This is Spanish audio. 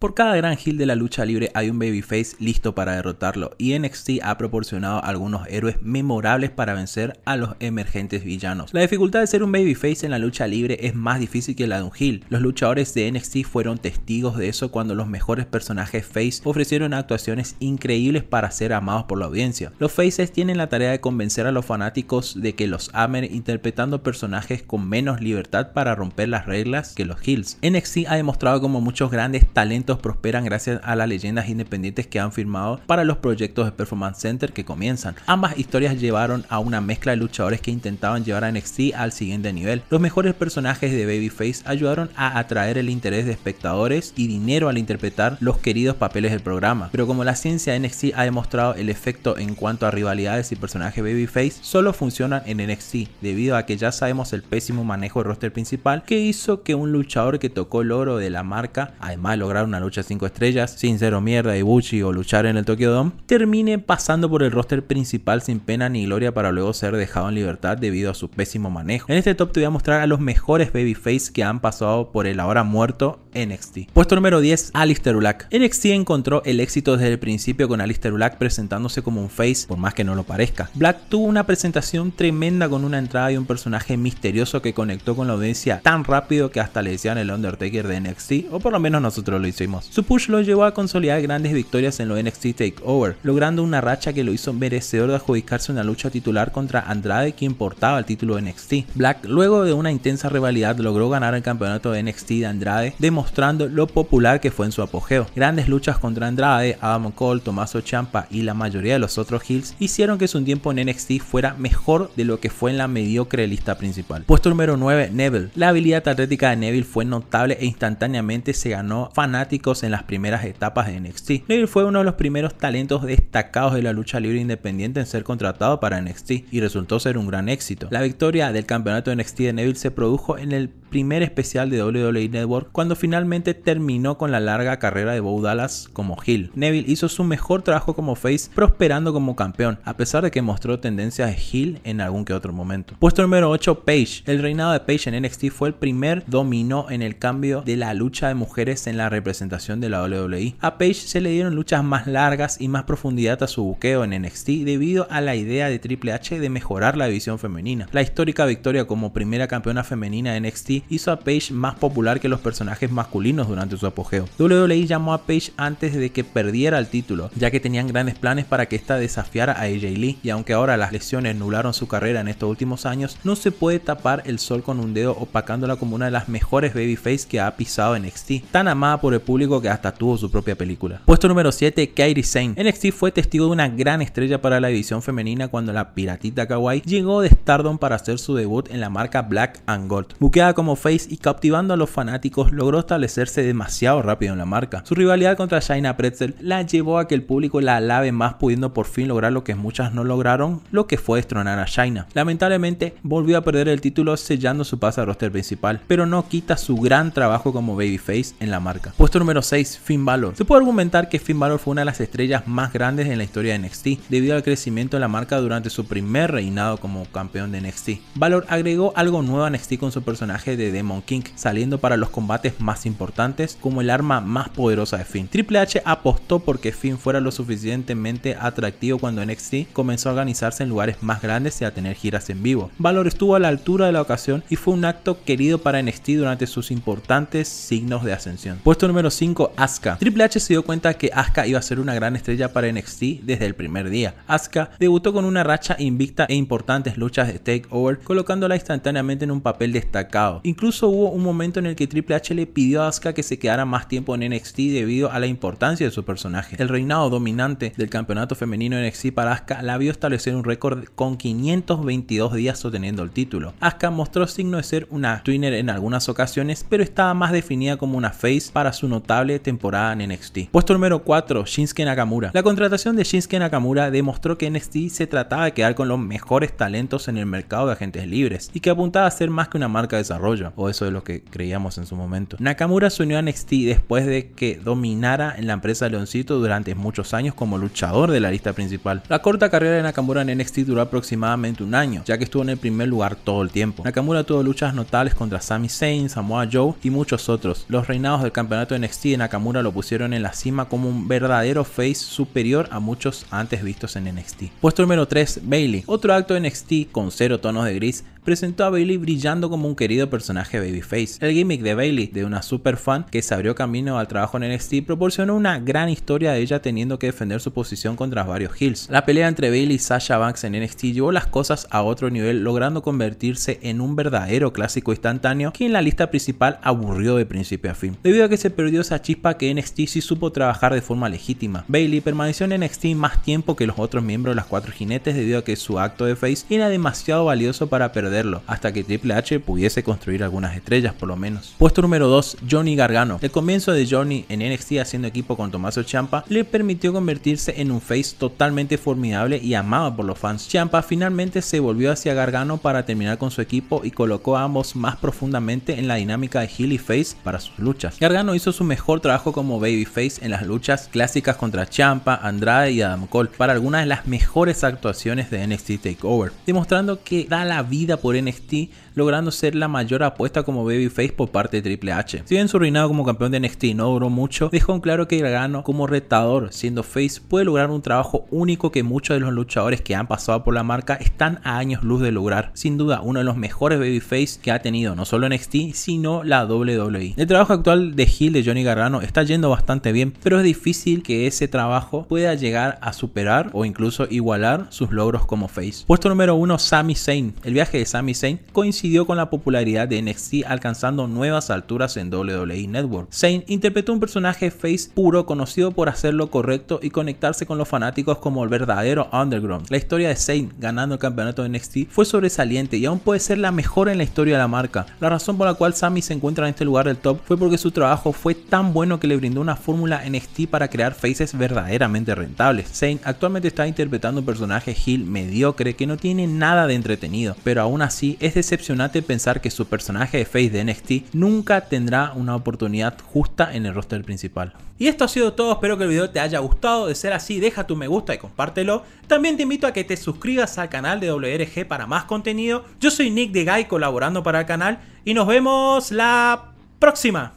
Por cada gran heel de la lucha libre hay un babyface listo para derrotarlo y NXT ha proporcionado algunos héroes memorables para vencer a los emergentes villanos. La dificultad de ser un babyface en la lucha libre es más difícil que la de un heel. Los luchadores de NXT fueron testigos de eso cuando los mejores personajes face ofrecieron actuaciones increíbles para ser amados por la audiencia. Los faces tienen la tarea de convencer a los fanáticos de que los amen interpretando personajes con menos libertad para romper las reglas que los heels. NXT ha demostrado como muchos grandes talentos prosperan gracias a las leyendas independientes que han firmado para los proyectos de Performance Center que comienzan. Ambas historias llevaron a una mezcla de luchadores que intentaban llevar a NXT al siguiente nivel. Los mejores personajes de Babyface ayudaron a atraer el interés de espectadores y dinero al interpretar los queridos papeles del programa. Pero como la ciencia de NXT ha demostrado el efecto en cuanto a rivalidades y personajes Babyface, solo funcionan en NXT, debido a que ya sabemos el pésimo manejo de roster principal que hizo que un luchador que tocó el oro de la marca, además de una lucha 5 estrellas, sin cero mierda, buchi o luchar en el Tokyo Dome, termine pasando por el roster principal sin pena ni gloria para luego ser dejado en libertad debido a su pésimo manejo. En este top te voy a mostrar a los mejores babyface que han pasado por el ahora muerto NXT. Puesto número 10, Alistair Black. NXT encontró el éxito desde el principio con Alistair Black presentándose como un face, por más que no lo parezca. Black tuvo una presentación tremenda con una entrada y un personaje misterioso que conectó con la audiencia tan rápido que hasta le decían el Undertaker de NXT, o por lo menos nosotros lo hicimos su push lo llevó a consolidar grandes victorias en los NXT TakeOver, logrando una racha que lo hizo merecedor de adjudicarse una lucha titular contra Andrade quien portaba el título de NXT. Black luego de una intensa rivalidad logró ganar el campeonato de NXT de Andrade, demostrando lo popular que fue en su apogeo. Grandes luchas contra Andrade, Adam Cole, Tommaso Champa y la mayoría de los otros Hills hicieron que su tiempo en NXT fuera mejor de lo que fue en la mediocre lista principal. Puesto número 9, Neville. La habilidad atlética de Neville fue notable e instantáneamente se ganó fanáticos en las primeras etapas de NXT. Neville fue uno de los primeros talentos destacados de la lucha libre independiente en ser contratado para NXT y resultó ser un gran éxito. La victoria del campeonato de NXT de Neville se produjo en el primer especial de WWE Network cuando finalmente terminó con la larga carrera de Bo Dallas como heel. Neville hizo su mejor trabajo como face prosperando como campeón, a pesar de que mostró tendencias de heel en algún que otro momento. Puesto número 8, Page. El reinado de Page en NXT fue el primer dominó en el cambio de la lucha de mujeres en la representación de la WWE. A Page se le dieron luchas más largas y más profundidad a su buqueo en NXT debido a la idea de Triple H de mejorar la división femenina. La histórica victoria como primera campeona femenina de NXT hizo a Page más popular que los personajes masculinos durante su apogeo. WWE llamó a Page antes de que perdiera el título, ya que tenían grandes planes para que ésta desafiara a AJ Lee, y aunque ahora las lesiones nularon su carrera en estos últimos años, no se puede tapar el sol con un dedo opacándola como una de las mejores babyface que ha pisado NXT, tan amada por el público que hasta tuvo su propia película. Puesto número 7, Kairi Sane. NXT fue testigo de una gran estrella para la división femenina cuando la piratita kawaii llegó de Stardom para hacer su debut en la marca Black and Gold. Buqueada como face y captivando a los fanáticos, logró establecerse demasiado rápido en la marca. Su rivalidad contra Shaina Pretzel la llevó a que el público la alabe más pudiendo por fin lograr lo que muchas no lograron, lo que fue destronar a Shaina. Lamentablemente, volvió a perder el título sellando su paso al roster principal, pero no quita su gran trabajo como babyface en la marca. Puesto número 6, Finn Balor. Se puede argumentar que Finn Balor fue una de las estrellas más grandes en la historia de NXT, debido al crecimiento de la marca durante su primer reinado como campeón de NXT. Balor agregó algo nuevo a NXT con su personaje de Demon King, saliendo para los combates más importantes como el arma más poderosa de Finn. Triple H apostó porque Finn fuera lo suficientemente atractivo cuando NXT comenzó a organizarse en lugares más grandes y a tener giras en vivo. Balor estuvo a la altura de la ocasión y fue un acto querido para NXT durante sus importantes signos de ascensión. Puesto número 5, Asuka. Triple H se dio cuenta que Asuka iba a ser una gran estrella para NXT desde el primer día. Asuka debutó con una racha invicta e importantes luchas de TakeOver, colocándola instantáneamente en un papel destacado. Incluso hubo un momento en el que Triple H le pidió a Asuka que se quedara más tiempo en NXT debido a la importancia de su personaje. El reinado dominante del campeonato femenino NXT para Asuka la vio establecer un récord con 522 días sosteniendo el título. Asuka mostró signo de ser una twinner en algunas ocasiones, pero estaba más definida como una face para su notable temporada en NXT. Puesto número 4, Shinsuke Nakamura. La contratación de Shinsuke Nakamura demostró que NXT se trataba de quedar con los mejores talentos en el mercado de agentes libres y que apuntaba a ser más que una marca de desarrollo, o eso es lo que creíamos en su momento. Nakamura se unió a NXT después de que dominara en la empresa Leoncito durante muchos años como luchador de la lista principal. La corta carrera de Nakamura en NXT duró aproximadamente un año, ya que estuvo en el primer lugar todo el tiempo. Nakamura tuvo luchas notables contra Sami Zayn, Samoa Joe y muchos otros. Los reinados del campeonato de NXT de Nakamura lo pusieron en la cima como un verdadero face superior a muchos antes vistos en NXT. Puesto número 3, Bailey. Otro acto en NXT con cero tonos de gris presentó a Bailey brillando como un querido personaje babyface. El gimmick de Bailey, de una super fan que se abrió camino al trabajo en NXT, proporcionó una gran historia de ella teniendo que defender su posición contra varios heels. La pelea entre Bailey y Sasha Banks en NXT llevó las cosas a otro nivel, logrando convertirse en un verdadero clásico instantáneo que en la lista principal aburrió de principio a fin, debido a que se perdió esa chispa que NXT sí supo trabajar de forma legítima. Bailey permaneció en NXT más tiempo que los otros miembros de las cuatro jinetes debido a que su acto de face era demasiado valioso para perder hasta que Triple H pudiese construir algunas estrellas por lo menos. Puesto número 2, Johnny Gargano. El comienzo de Johnny en NXT haciendo equipo con Tommaso Champa le permitió convertirse en un face totalmente formidable y amado por los fans. Champa finalmente se volvió hacia Gargano para terminar con su equipo y colocó a ambos más profundamente en la dinámica de heel face para sus luchas. Gargano hizo su mejor trabajo como babyface en las luchas clásicas contra Ciampa, Andrade y Adam Cole para algunas de las mejores actuaciones de NXT TakeOver, demostrando que da la vida por NXT, logrando ser la mayor apuesta como babyface por parte de Triple H. Si bien su reinado como campeón de NXT no duró mucho, dejó en claro que Gargano como retador, siendo face, puede lograr un trabajo único que muchos de los luchadores que han pasado por la marca están a años luz de lograr. Sin duda, uno de los mejores babyface que ha tenido no solo NXT, sino la WWE. El trabajo actual de Hill de Johnny Gargano está yendo bastante bien, pero es difícil que ese trabajo pueda llegar a superar o incluso igualar sus logros como face. Puesto número 1, Sami Zayn. El viaje de Sammy Zayn coincidió con la popularidad de NXT alcanzando nuevas alturas en WWE Network. Zayn interpretó un personaje face puro conocido por hacerlo correcto y conectarse con los fanáticos como el verdadero underground. La historia de Zayn ganando el campeonato de NXT fue sobresaliente y aún puede ser la mejor en la historia de la marca. La razón por la cual Sammy se encuentra en este lugar del top fue porque su trabajo fue tan bueno que le brindó una fórmula NXT para crear faces verdaderamente rentables. Zayn actualmente está interpretando un personaje heel mediocre que no tiene nada de entretenido, pero aún así es decepcionante pensar que su personaje de Face de NXT nunca tendrá una oportunidad justa en el roster principal. Y esto ha sido todo, espero que el video te haya gustado, de ser así deja tu me gusta y compártelo. También te invito a que te suscribas al canal de WRG para más contenido. Yo soy Nick de Guy colaborando para el canal y nos vemos la próxima.